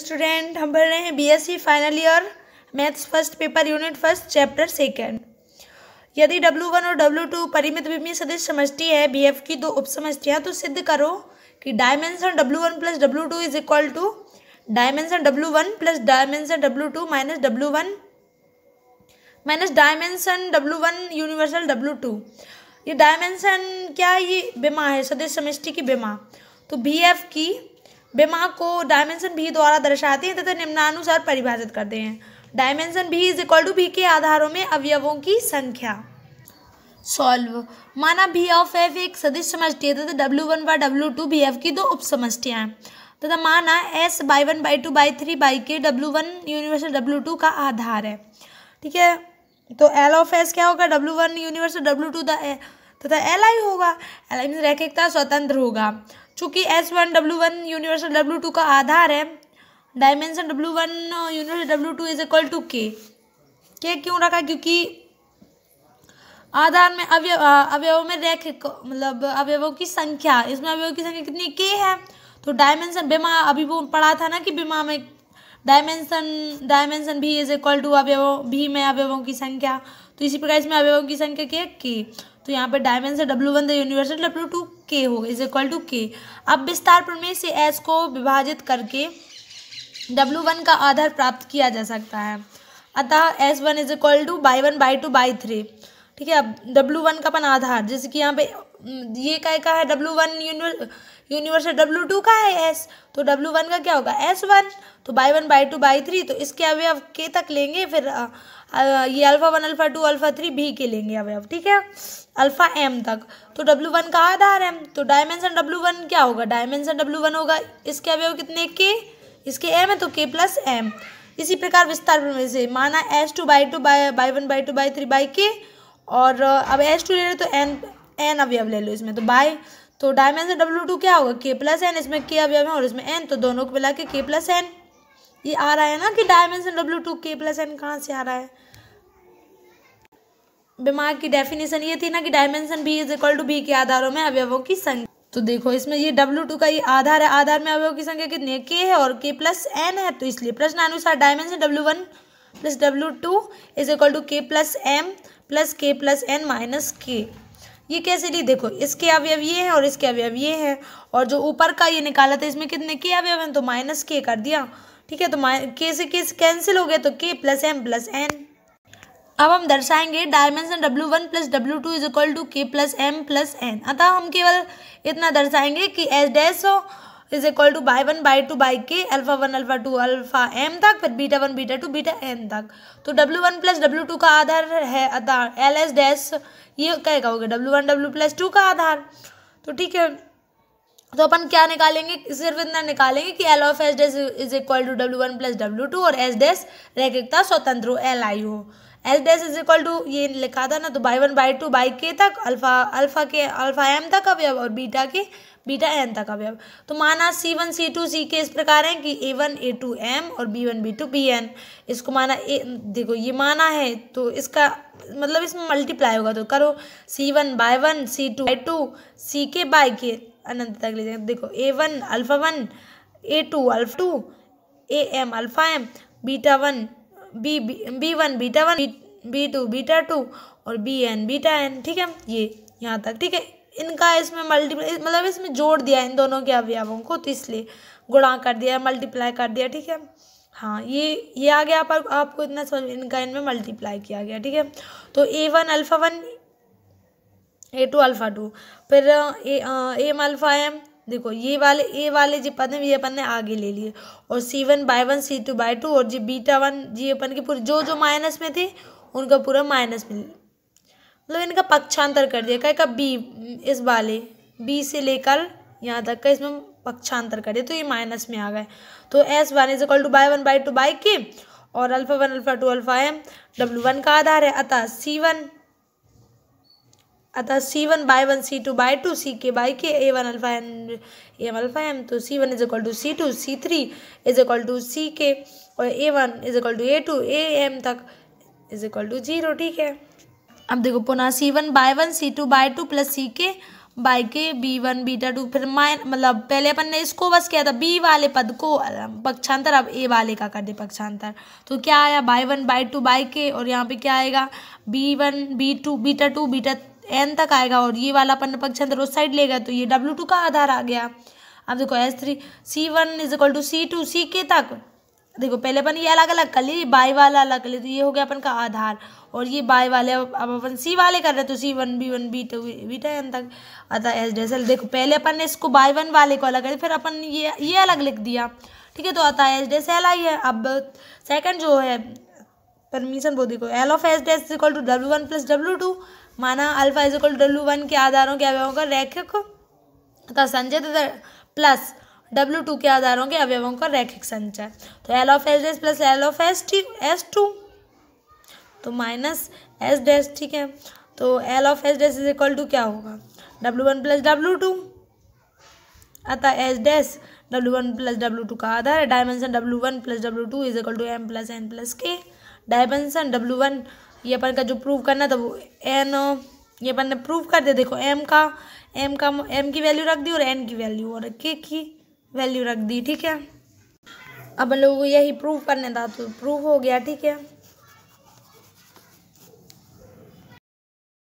student हम पढ़ रहे हैं BSc final year maths first paper unit first chapter second यदि डब्ल्यू वन और डब्ल्यू टू परिमित विमीय सदिश समष्टि है बी एफ की दो उप समष्टियाँ तो सिद्ध करो कि dimension W one plus W two is equal to dimension W one plus dimension W two minus W one minus dimension W one universal W two ये डायमेंशन क्या ये बीमा है सदिश समष्टि की बीमा तो बी एफ की बेमाग को डायमेंशन भी द्वारा दर्शाते हैं तथा निम्नानुसार परिभाषित करते हैं डायमेंशन भी इज इक्वल टू भी के आधारों में अवयवों की संख्या सॉल्व माना भी ऑफ एफ एक सदिश समष्टि है तथा डब्ल्यू वन व डब्ल्यू टू बी एफ की दो उप समष्टियाँ हैं तथा माना S by one by two by three by K W one universal W two का आधार है ठीक है तो एल ऑफ एस क्या होगा W one universal W two the तथा तो एल आई होगा एल आई में रैखिकता स्वतंत्र होगा चूंकि S one W one universal W two का आधार है dimension W one universal W two is equal to K के क्यों रखा क्योंकि आधार में अवयव uh, अवयवों में रैखिक मतलब अवयवों की संख्या इसमें अवयवों की संख्या कितनी के है तो डायमेंशन बीमा अभी वो पढ़ा था ना कि बीमा में डायमेंशन डायमेंशन भी इज इक्वल टू अवयव भी में अवयवों की संख्या तो इसी प्रकार इसमें अवयवों की संख्या के के तो यहाँ पर dimension W one the universal W two के गए इज इक्वल टू के अब विस्तार प्रमेय से एस को विभाजित करके डब्ल्यू वन का आधार प्राप्त किया जा सकता है अतः S one is equal to by one by two by three ठीक है अब डब्ल्यू वन का अपन आधार जैसे कि यहाँ पे ये का, का है W one universal W two का है एस तो डब्ल्यू वन का क्या होगा एस वन तो by one by two by three तो इसके अवयव के तक लेंगे फिर आ, आ, ये alpha one alpha two alpha three भी के लेंगे अवयव ठीक है अल्फ़ा एम तक तो डब्ल्यू वन का आधार एम तो डायमेंशन डब्ल्यू वन क्या होगा डायमेंशन डब्ल्यू वन होगा इसके अवयव कितने के इसके एम है तो के प्लस एम इसी प्रकार विस्तार से माना S two by two by by one by two by three by K और अब एस टू ले रहे तो एन एन अवयव ले लो इसमें तो बाय तो डायमैन डब्ल्यू टू क्या होगा के प्लस एन इसमें के अवयव है और इसमें एन तो दोनों को मिला के के प्लस एन ये आ रहा है ना कि dimension W two K plus N कहाँ से आ रहा है बीमार की डेफिनेशन ये थी ना कि dimension B is equal to B के आधारों में अवयवों की संख्या तो देखो इसमें ये डब्ल्यू टू का ये आधार है आधार में अवयव की संख्या कितनी है के है और के प्लस एन है तो इसलिए प्रश्न अनुसार dimension W one plus W two is equal to K plus M plus K plus N minus K ये कैसे ली देखो इसके अवयव ये हैं और इसके अवयव ये हैं और जो ऊपर का ये निकाला था इसमें कितने के अवयव हैं तो माइनस के कर दिया ठीक है तो के से के कैंसिल हो गया तो के प्लस एम प्लस एन अब हम दर्शाएंगे dimension W one plus W two is equal to K plus M plus N अतः हम केवल इतना दर्शाएंगे कि एस डैस हो is equal to by one by two by K alpha one alpha two alpha M तक फिर beta one beta two beta N तक तो W one plus W two का आधार है आधार एल एस डैस ये क्या कहोगे W one W plus two का आधार तो ठीक है तो अपन क्या निकालेंगे सिर्फ इतना निकालेंगे कि L of S dash is equal to W one plus W two और एस डैस रैखिकता स्वतंत्र हो एल आई हो S dash is equal to ये लिखा था ना तो by one by two by K तक alpha alpha K alpha M तक अवयव और बीटा के बीटा एन तक अवयव तो माना सी वन सी टू सी के इस प्रकार हैं कि A one A two M और B one B two B N इसको माना ए देखो ये माना है तो इसका मतलब इसमें मल्टीप्लाई होगा तो करो C one by one C two by two C K by K अनंत तक ले जाए देखो A one alpha one A two alpha two A M alpha M beta one B B one beta one B two beta two और B N beta N ठीक है ये यहाँ तक ठीक है इनका इसमें मल्टीप्लाई मतलब इसमें जोड़ दिया इन दोनों के अवयवों को तो इसलिए गुणा कर दिया मल्टीप्लाई कर दिया ठीक है हाँ ये ये आ गया आप, आपको इतना समझ इनका इनमें मल्टीप्लाई किया गया ठीक है तो A one alpha one A two alpha two फिर ए एम अल्फ़ा एम देखो ये वाले ए वाले जो पद ये अपन ने आगे ले लिए और C one by one C two by two और जी बीटा वन जी अपन के पूरे जो जो माइनस में थे उनका पूरा माइनस में मतलब इनका पक्षांतर कर दिया कहेगा बी इस वाले बी से लेकर यहाँ तक का इसमें पक्षांतर कर दिया तो ये माइनस में आ गए तो S one is equal to by one by two by K और alpha one alpha two alpha M W one का आधार है अतः सी वन अतः C one by one C two by two C K by K A one alpha M A M alpha M तो C one is equal to C two C three is equal to C K और A one is equal to A two A M तक is equal to zero ठीक है अब देखो पुनः C one by one C two by two plus C K by K B one beta two फिर माइन मतलब पहले अपन ने इसको बस किया था बी वाले पद को पक्षांतर अब ए वाले का कर दे पक्षांतर तो क्या आया by one by two by K और यहाँ पे क्या आएगा B one B two beta two beta N तक आएगा और ये वाला अपन पक्ष अंदर उस साइड ले गया तो ये डब्ल्यू टू का आधार आ गया अब देखो S three C one is equal to C two C K तक देखो पहले अपन ये अलग अलग कर लिए बाई वाला अलग कर लिए तो ये हो गया अपन का आधार और ये बाई वाले अब अपन सी वाले कर रहे तो C one B one B two B N तक अतः एस एल देखो पहले अपन ने इसको बाई वन वाले को अलग कर फिर अपन ये ये अलग लिख दिया ठीक है तो अतः एस एल आई है अब सेकेंड जो है परमिशन वो देखो L of S dash equal to W one plus W two माना alpha is equal to W one के आधारों के अवयवों का रैखिक तथा संचय तथा प्लस डब्ल्यू टू के आधारों के अवयवों का रैखिक संचय तो L of S dash plus L of S T S two तो माइनस एस डैश ठीक है तो L of S dash is equal to क्या होगा W one plus W two अतः S dash W one plus W two का आधार है dimension W one plus W two is equal to M plus N plus K dimension W one ये अपन का जो प्रूव करना था वो एन ये अपन ने प्रूव कर दिया देखो एम का एम का एम की वैल्यू रख दी और एन की वैल्यू और के की वैल्यू रख दी ठीक है अब लोगों को यही प्रूव करने था तो प्रूव हो गया ठीक है